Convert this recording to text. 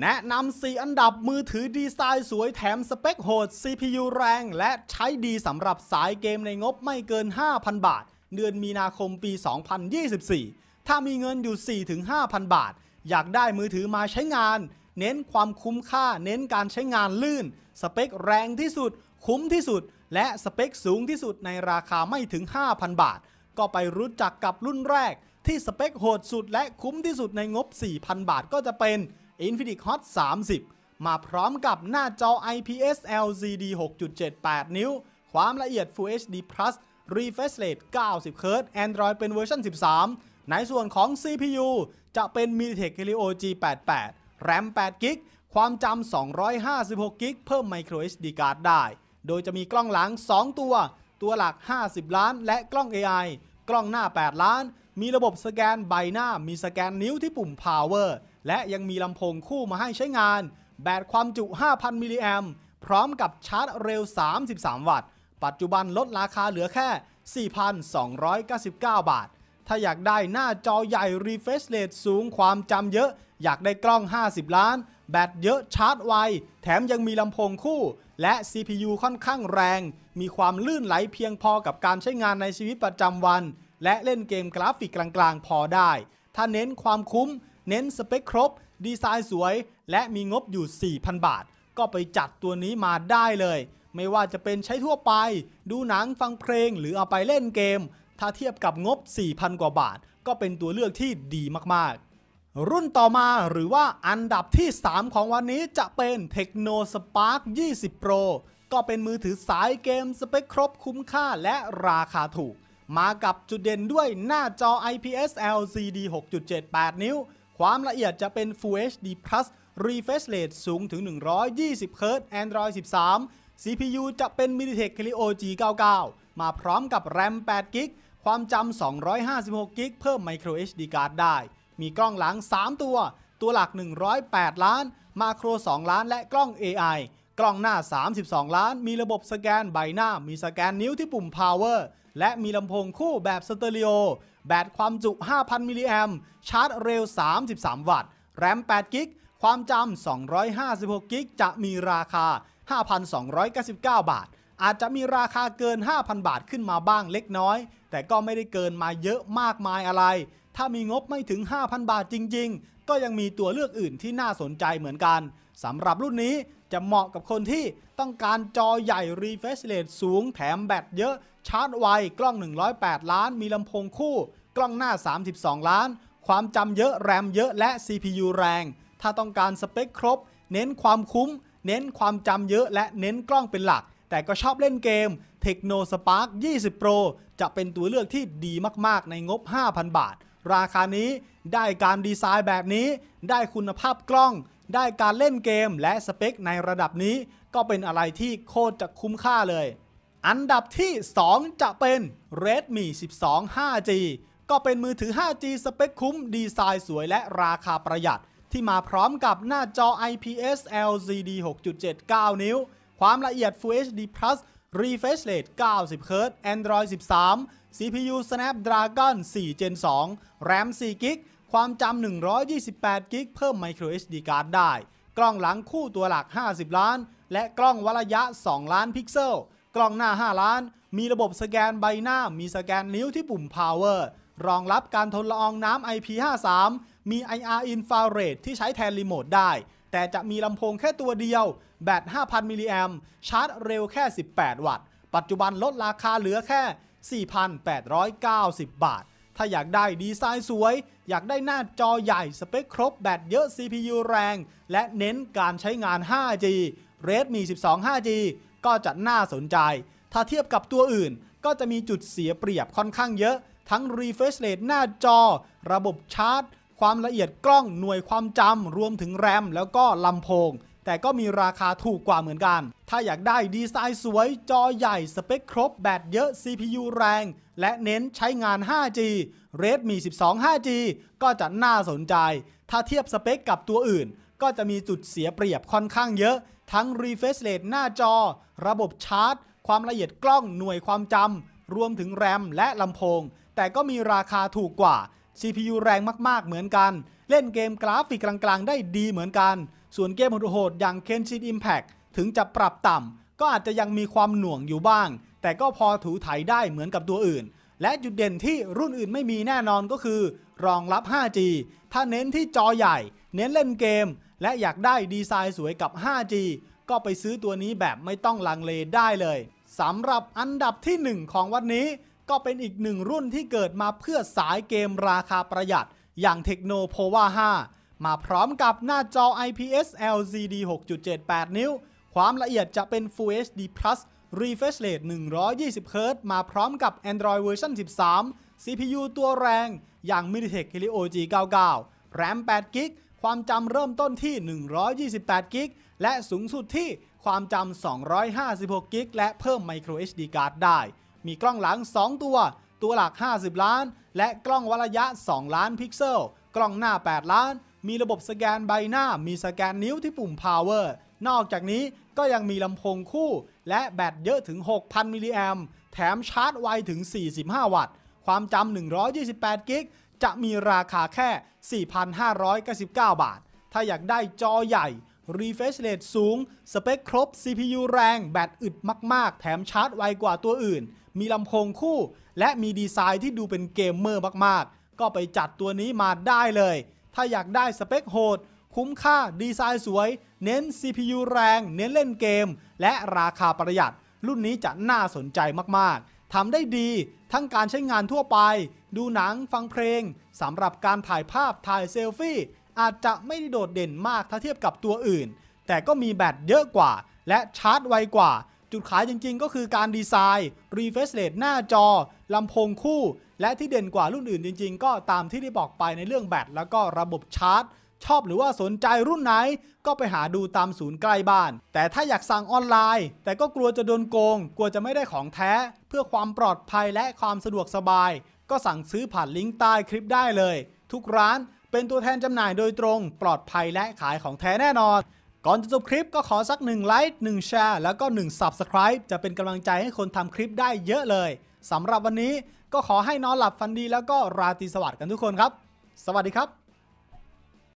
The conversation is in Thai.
แนะนำ 4 อันดับมือถือดีไซน์สวยแถมสเปคโหด CPU แรง และใช้ดีสำหรับสายเกมในงบไม่เกิน 5,000 บาท เดือนมีนาคมปี 2024 ถ้ามีเงินอยู่ 4-5,000 บาท อยากได้มือถือมาใช้งาน เน้นความคุ้มค่าเน้นการใช้งานลื่น สเปคแรงที่สุด คุ้มที่สุด และสเปคสูงที่สุดในราคาไม่ถึง 5,000 บาท ก็ไปรู้จักกับรุ่นแรก ที่สเปคโหดสุด และคุ้มที่สุดในงบ 4,000 บาทก็จะเป็น Infinix Hot 30 มาพร้อมกับหน้าจอ IPS LCD 6.78 นิ้ว ความละเอียด Full HD Plus Refresh Rate 90 h z Android เป็นเวอร์ชัน13 ในส่วนของ CPU จะเป็น MediaTek Helio G88 RAM 8 g b ความจำ256 g b เพิ่ม Micro h d Card ได้ โดยจะมีกล้องหลัง 2 ตัว ตัวหลัก 50 ล้านและกล้อง AI กล้องหน้า 8 ล้าน มีระบบสแกนใบหน้า มีสแกนนิ้วที่ปุ่ม power และยังมีลำโพงคู่มาให้ใช้งาน แบตความจุ 5,000 มิลลิแอมพร้อมกับชาร์จเร็ว 33 วัตต์ ปัจจุบันลดราคาเหลือแค่ 4,299 บาท ถ้าอยากได้หน้าจอใหญ่ refresh rate สูงความจำเยอะ อยากได้กล้อง 50 ล้านแบตเยอะชาร์จไว แถมยังมีลำโพงคู่ และ CPU ค่อนข้างแรง มีความลื่นไหลเพียงพอกับการใช้งานในชีวิตประจำวัน และเล่นเกมกราฟิกกลางๆพอได้ ถ้าเน้นความคุ้ม เน้นสเปคครบ ดีไซน์สวย และมีงบอยู่ 4,000 บาท ก็ไปจัดตัวนี้มาได้เลย ไม่ว่าจะเป็นใช้ทั่วไป ดูหนังฟังเพลงหรือเอาไปเล่นเกม ถ้าเทียบกับงบ4,000 กว่าบาท ก็เป็นตัวเลือกที่ดีมากๆรุ่นต่อมาหรือว่าอันดับที่ 3 ของวันนี้จะเป็น Techno Spark 20 Pro ก็เป็นมือถือสายเกมสเปคครบคุ้มค่าและราคาถูก มากับจุดเด่นด้วยหน้าจอ IPS LCD 6.78 นิ้ว ความละเอียดจะเป็น Full HD Plus Refresh Rate สูงถึง120 h z Android 13 CPU จะเป็น MediaTek Helio G99 มาพร้อมกับ RAM 8GB ความจำ256 g b เพิ่ม Micro SD Card ได้มีกล้องหลัง 3 ตัว ตัวหลัก 108 ล้าน มาโคร 2 ล้านและกล้อง AI กล้องหน้า 32 ล้าน มีระบบสแกนใบหน้ามีสแกนนิ้วที่ปุ่ม power และมีลำโพงคู่แบบสเตอริโอแบตความจุ 5,000มิลลิแอมชาร์จเร็ว 33 วัตต์แรม8กิกความจำ256กิกจะมีราคา 5,299 บาท อาจจะมีราคาเกิน 5,000 บาทขึ้นมาบ้างเล็กน้อย แต่ก็ไม่ได้เกินมาเยอะมากมายอะไรถ้ามีงบไม่ถึง 5,000 บาทจริง ๆ ก็ยังมีตัวเลือกอื่นที่น่าสนใจเหมือนกัน สำหรับรุ่นนี้จะเหมาะกับคนที่ต้องการจอใหญ่รีเฟรชเรทสูงแถมแบตเยอะชาร์จไวกล้อง 108 ล้าน มีลำโพงคู่กล้องหน้า 32 ล้าน ความจำเยอะแรมเยอะและ CPU แรง ถ้าต้องการสเปคครบ เน้นความคุ้ม เน้นความจำเยอะและเน้นกล้องเป็นหลัก แต่ก็ชอบเล่นเกม Techno Spark 20 Pro จะเป็นตัวเลือกที่ดีมากๆ ในงบ 5,000 บาทราคานี้ได้การดีไซน์แบบนี้ ได้คุณภาพกล้อง ได้การเล่นเกมและสเปค ในระดับนี้ ก็เป็นอะไรที่โคตรจะคุ้มค่าเลย อันดับที่ 2 จะเป็น Redmi 12 5G ก็เป็นมือถือ 5G สเปคคุ้มดีไซน์สวยและราคาประหยัด ที่มาพร้อมกับหน้าจอ IPS LCD 6.79 นิ้ว ความละเอียด Full HD Plus Refresh Rate 90Hz Android 13 CPU Snapdragon 4 Gen 2 RAM 4กิกความจำ128กิกเพิ่ม Micro SD Card ได้ กล้องหลังคู่ตัวหลัก 50 ล้าน และกล้องวัระยะ 2 ล้านพิกเซล กล้องหน้า 5 ล้าน มีระบบสแกนใบหน้า มีสแกนนิ้วที่ปุ่ม Power รองรับการทนละอองน้ำ IP53 มี IR infrared ที่ใช้แทนรีโมทได้ แต่จะมีลำโพงแค่ตัวเดียว แบต5,000มิลลิแอมชาร์จเร็วแค่18วัตต์ ปัจจุบันลดราคาเหลือแค่4,890 บาท ถ้าอยากได้ดีไซน์สวย อยากได้หน้าจอใหญ่สเปคครบแบตเยอะ CPU แรง และเน้นการใช้งาน 5G Redmi 12 5G ก็จะน่าสนใจ ถ้าเทียบกับตัวอื่นก็จะมีจุดเสียเปรียบค่อนข้างเยอะ ทั้ง refresh rate หน้าจอ ระบบชาร์จ ความละเอียดกล้อง หน่วยความจำ รวมถึงแรม แล้วก็ลำโพงแต่ก็มีราคาถูกกว่าเหมือนกัน ถ้าอยากได้ดีไซน์สวยจอใหญ่สเปคครบแบตเยอะ CPU แรง และเน้นใช้งาน 5G Redmi 12 5G ก็จะน่าสนใจ ถ้าเทียบสเปคกับตัวอื่น ก็จะมีจุดเสียเปรียบค่อนข้างเยอะ ทั้ง refresh rate หน้าจอ ระบบชาร์จ ความละเอียดกล้องหน่วยความจำรวมถึงแรมและลำโพง แต่ก็มีราคาถูกกว่า CPU แรงมากๆ เหมือนกัน เล่นเกมกราฟิกกลาง ๆ ได้ดีเหมือนกัน ส่วนเกมโหดๆอย่าง k e n s h i n Impact ถึงจะปรับต่ำ ก็อาจจะยังมีความหน่วงอยู่บ้าง แต่ก็พอถูไถได้เหมือนกับตัวอื่น และจุดเด่นที่รุ่นอื่นไม่มีแน่นอนก็คือ รองรับ 5G ถ้าเน้นที่จอใหญ่ เน้นเล่นเกมและอยากได้ดีไซน์สวยกับ 5G ก็ไปซื้อตัวนี้แบบไม่ต้องลังเลได้เลยสำหรับอันดับที่ 1 ของวันนี้ก็เป็นอีกหนึ่งรุ่นที่เกิดมาเพื่อสายเกมราคาประหยัดอย่างเทคโนโลยี5มาพร้อมกับหน้าจอ IPS LCD 6.78 นิ้ว ความละเอียดจะเป็น Full HD Plus Refresh Rate 120 h z มาพร้อมกับ Android version 13 CPU ตัวแรงอย่าง MediaTek Helio G99 RAM 8 g b ความจำเริ่มต้นที่128 g b และสูงสุดที่ความจำ256 g b และเพิ่ม Micro SD Card ได้มีกล้องหลัง 2 ตัว ตัวหลัก 50 ล้านและกล้องวัระยะ 2 ล้านพิกเซลกล้องหน้า 8 ล้าน มีระบบสแกนใบหน้ามีสแกนนิ้วที่ปุ่ม power นอกจากนี้ก็ยังมีลำโพงคู่ และแบตเยอะถึง 6,000มิลลิแอมแถมชาร์จไวถึง 45 วัตต์ความจำ128กิกจะมีราคาแค่ 4,599 บาท ถ้าอยากได้จอใหญ่ refresh rate สูง สเปคครบ CPU แรงแบตอึดมาก ๆ แถมชาร์จไวกว่าตัวอื่นมีลำโพงคู่ และมีดีไซน์ที่ดูเป็นเกมเมอร์มากๆ ก็ไปจัดตัวนี้มาได้เลย ถ้าอยากได้สเปคโหด คุ้มค่าดีไซน์สวย เน้น CPU แรง เน้นเล่นเกม และราคาประหยัด รุ่นนี้จะน่าสนใจมากๆ ทำได้ดีทั้งการใช้งานทั่วไป ดูหนังฟังเพลง สำหรับการถ่ายภาพ ถ่ายเซลฟี่ อาจจะไม่ได้โดดเด่นมากถ้าเทียบกับตัวอื่น แต่ก็มีแบตเยอะกว่า และชาร์จไวกว่าจุดขายจริงๆก็คือการดีไซน์รีเฟรชเรทหน้าจอ ลำโพงคู่และที่เด่นกว่ารุ่นอื่นจริงๆก็ตามที่ได้บอกไปในเรื่องแบตแล้วก็ระบบชาร์จ ชอบหรือว่าสนใจรุ่นไหน ก็ไปหาดูตามศูนย์ใกล้บ้าน แต่ถ้าอยากสั่งออนไลน์ แต่ก็กลัวจะโดนโกง กลัวจะไม่ได้ของแท้ เพื่อความปลอดภัยและความสะดวกสบาย ก็สั่งซื้อผ่านลิงก์ใต้คลิปได้เลยทุกร้านเป็นตัวแทนจำหน่ายโดยตรง ปลอดภัยและขายของแท้แน่นอนก่อนจะจบคลิปก็ขอสัก1ไลค์1แชร์แล้วก็ 1 Subscribe จะเป็นกำลังใจให้คนทำคลิปได้เยอะเลยสำหรับวันนี้ก็ขอให้นอนหลับฝันดีแล้วก็ราตรีสวัสดิ์กันทุกคนครับ สวัสดีครับ